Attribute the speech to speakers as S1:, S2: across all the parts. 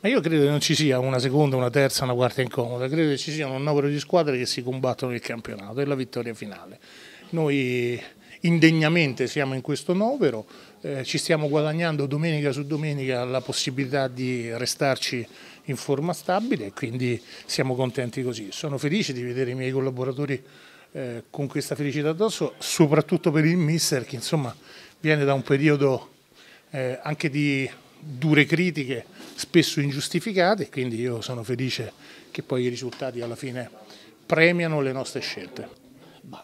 S1: Ma io credo che non ci sia una seconda, una terza, una quarta incomoda, credo che ci siano un numero di squadre che si combattono il campionato e la vittoria finale. Noi indegnamente siamo in questo novero, eh, ci stiamo guadagnando domenica su domenica la possibilità di restarci in forma stabile e quindi siamo contenti così. Sono felice di vedere i miei collaboratori eh, con questa felicità addosso, soprattutto per il mister che insomma viene da un periodo eh, anche di dure critiche, spesso ingiustificate, quindi io sono felice che poi i risultati alla fine premiano le nostre scelte.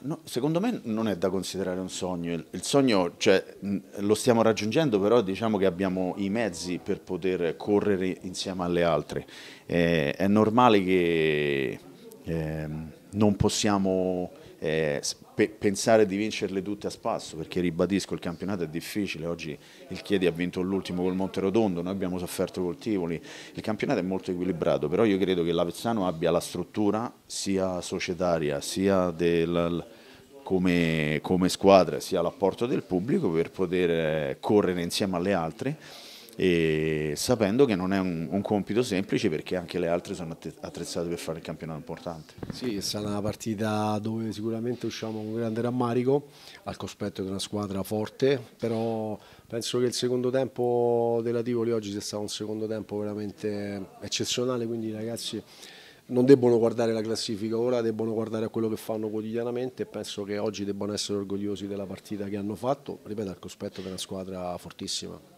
S2: No, secondo me non è da considerare un sogno, il, il sogno cioè, lo stiamo raggiungendo però diciamo che abbiamo i mezzi per poter correre insieme alle altre, eh, è normale che eh, non possiamo eh, pe pensare di vincerle tutte a spasso, perché ribadisco il campionato è difficile, oggi il Chiedi ha vinto l'ultimo col Monterotondo, noi abbiamo sofferto col Tivoli, il campionato è molto equilibrato, però io credo che l'Avezzano abbia la struttura sia societaria, sia del... Come, come, squadra sia l'apporto del pubblico per poter correre insieme alle altre e sapendo che non è un, un, compito semplice perché anche le altre sono attrezzate per fare il campionato importante. Sì, è
S3: stata una partita dove sicuramente usciamo con grande rammarico al cospetto di una squadra forte, però penso che il secondo tempo della Tivoli oggi sia stato un secondo tempo veramente eccezionale, quindi ragazzi non debbono guardare la classifica ora, debbono guardare a quello che fanno quotidianamente e penso che oggi debbano essere orgogliosi della partita che hanno fatto, ripeto, al cospetto di una squadra fortissima.